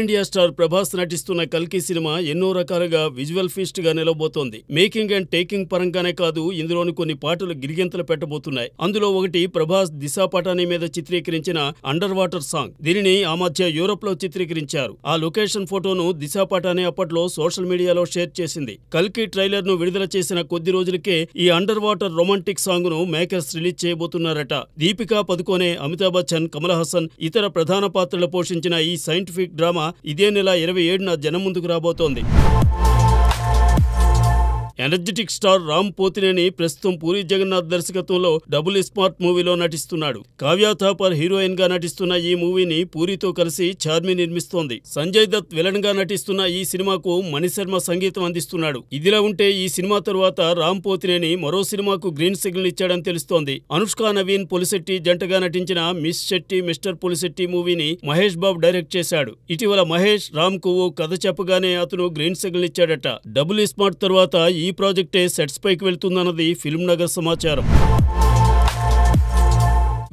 India star Prabhas నటిస్తున్న కల్కి cinema ఎన్నో రకాలుగా విజువల్ ఫీస్ట్ గా నిలబోతోంది మేకింగ్ అండ్ టేకింగ్ పరంగానే కాదు ఇందులోని కొన్ని పాటలు గిరిగింతలు పెట్టబోతున్నాయి అందులో ఒకటి ప్రభాస్ దిశా పటాని మీద చిత్రీకరించిన అండర్ వాటర్ సాంగ్ దీనిని ఆ మధ్య యూరోప్ లో చిత్రీకరించారు ఆ లొకేషన్ ఫోటోను దిశా పటాని అప్పట్లో సోషల్ మీడియాలో షేర్ చేసింది కల్కి ట్రైలర్ ను విడుదల చేసిన కొద్ది రోజులకే ఈ అండర్ వాటర్ రొమాంటిక్ సాంగ్ ను మేకర్స్ రిలీజ్ చేయబోతున్నారట దీపికా పదుకోనే అమితాబ్ బచ్చన్ కమల్ హాసన్ ఇతర ప్రధాన పాత్రలు పోషించిన ఈ సైంటిఫిక్ డ్రా డ్రామా ఇదే నెల ఇరవై ఏడున జనం ముందుకు రాబోతోంది ఎనర్జెటిక్ స్టార్ రామ్ పోతినేని ప్రస్తుతం పూరి జగన్నాథ్ దర్శకత్వంలో డబుల్ స్మార్ట్ మూవీలో నటిస్తున్నాడు కావ్య థాపర్ హీరోయిన్ గా నటిస్తున్న ఈ మూవీని పూరితో కలిసి చార్మి నిర్మిస్తోంది సంజయ్ దత్ విలన్ గా నటిస్తున్న ఈ సినిమాకు మణిశర్మ సంగీతం అందిస్తున్నాడు ఇదిలా ఉంటే ఈ సినిమా తరువాత రామ్ పోతినేని మరో సినిమాకు గ్రీన్ సిగ్నల్ ఇచ్చాడని తెలుస్తోంది అనుష్క నవీన్ పులిశెట్టి జంటగా నటించిన మిస్ శెట్టి మిస్టర్ పులిశెట్టి మూవీని మహేష్ బాబు డైరెక్ట్ చేశాడు ఇటీవల మహేష్ రామ్ కు కథ చెప్పగానే అతను గ్రీన్ సిగ్నల్ ఇచ్చాడట డబుల్ స్మార్ట్ తరువాత ఈ ఈ ప్రాజెక్టే సెట్స్ పైకి వెళ్తుందన్నది ఫిల్మ్ నగర్ సమాచారం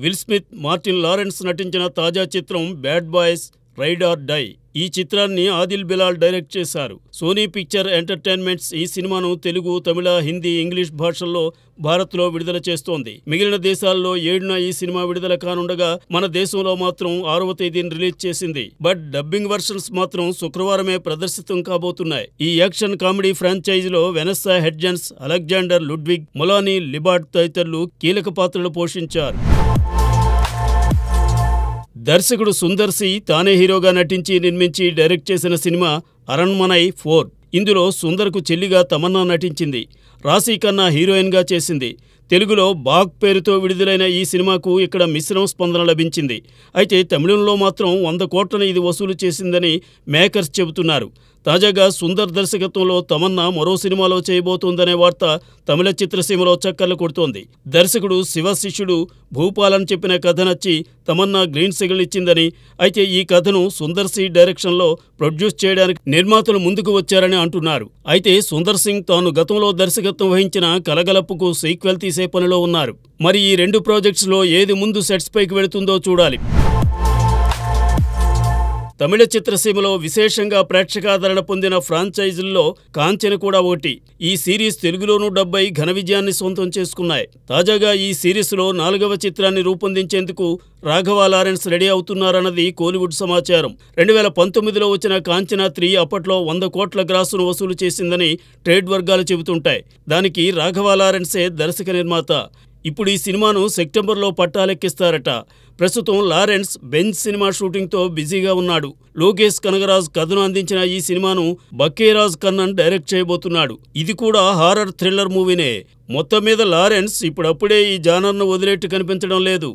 విల్ స్మిత్ మార్టిన్ లారెన్స్ నటించిన తాజా చిత్రం bad boys ride or die ఈ చిత్రాన్ని ఆదిల్ బిలాల్ డైరెక్ట్ చేశారు సోనీ పిక్చర్ ఎంటర్టైన్మెంట్స్ ఈ సినిమాను తెలుగు తమిళ హిందీ ఇంగ్లీష్ భాషల్లో భారత్లో విడుదల చేస్తోంది మిగిలిన దేశాల్లో ఏడున ఈ సినిమా విడుదల కానుండగా మన దేశంలో మాత్రం ఆరవ తేదీని రిలీజ్ చేసింది బట్ డబ్బింగ్ వర్షన్స్ మాత్రం శుక్రవారమే ప్రదర్శితం కాబోతున్నాయి ఈ యాక్షన్ కామెడీ ఫ్రాంచైజీలో Vanessa Hudgens Alexander Ludwig Melanie Liburd తదితరులు కీలక పాత్రలు పోషించారు దర్శకుడు సుందర్ సి తానే హీరోగా నటించి నిర్మించి డైరెక్ట్ చేసిన సినిమా అరణ్మనై ఫోర్ ఇందులో సుందర్కు చెల్లిగా తమన్నా నటించింది రాశీ ఖన్నా హీరోయిన్గా చేసింది తెలుగులో బాగ్ పేరుతో విడుదలైన ఈ సినిమాకు ఇక్కడ మిశ్రమ స్పందన లభించింది అయితే తమిళంలో మాత్రం వంద కోట్లను ఇది వసూలు చేసిందని మేకర్స్ చెబుతున్నారు తాజాగా సుందర్ దర్శకత్వంలో తమన్నా మరో సినిమాలో చేయబోతుందనే వార్త తమిళ చిత్రసీమలో చక్కర్లు కొడుతోంది దర్శకుడు శివ శిష్యుడు భూపాలన్ చెప్పిన కథ నచ్చి తమన్నా గ్రీన్ సిగ్నల్ ఇచ్చిందని అయితే ఈ కథను సుందర్ సి డైరెక్షన్లో ప్రొడ్యూస్ చేయడానికి నిర్మాతలు ముందుకు వచ్చారని అంటున్నారు అయితే సుందర్ సింగ్ తాను గతంలో దర్శకత్వం వహించిన కలగలప్పుకు సీక్వెల్ తీసే పనిలో ఉన్నారు మరి ఈ రెండు ప్రాజెక్ట్స్లో ఏది ముందు సెట్స్పైకి వెళుతుందో చూడాలి తమిళ చిత్రసీమలో విశేషంగా ప్రేక్షకాదరణ పొందిన ఫ్రాంచైజీల్లో కాంచెన కూడా ఒకటి ఈ సిరీస్ తెలుగులోనూ డెబ్బై ఘన విజయాన్ని సొంతం చేసుకున్నాయి తాజాగా ఈ సిరీస్లో నాలుగవ చిత్రాన్ని రూపొందించేందుకు రాఘవ లారెన్స్ రెడీ అవుతున్నారన్నది కోలీవుడ్ సమాచారం రెండు వేల పంతొమ్మిదిలో వచ్చిన కాంచనా త్రీ అప్పట్లో వంద కోట్ల గ్రాసును వసూలు చేసిందని ట్రేడ్ వర్గాలు చెబుతుంటాయి దానికి రాఘవ లారెన్సే దర్శక నిర్మాత ఇప్పుడు ఈ సినిమాను సెప్టెంబర్లో పట్టాలెక్కిస్తారట ప్రస్తుతం లారెన్స్ బెంజ్ సినిమా షూటింగ్తో బిజీగా ఉన్నాడు లోకేష్ కనగరాజ్ కథను అందించిన ఈ సినిమాను బక్కేరాజ్ కన్నన్ డైరెక్ట్ చేయబోతున్నాడు ఇది కూడా హారర్ థ్రిల్లర్ మూవీనే మొత్తం మీద లారెన్స్ ఇప్పుడప్పుడే ఈ జానర్ను వదిలేట్టు కనిపించడం లేదు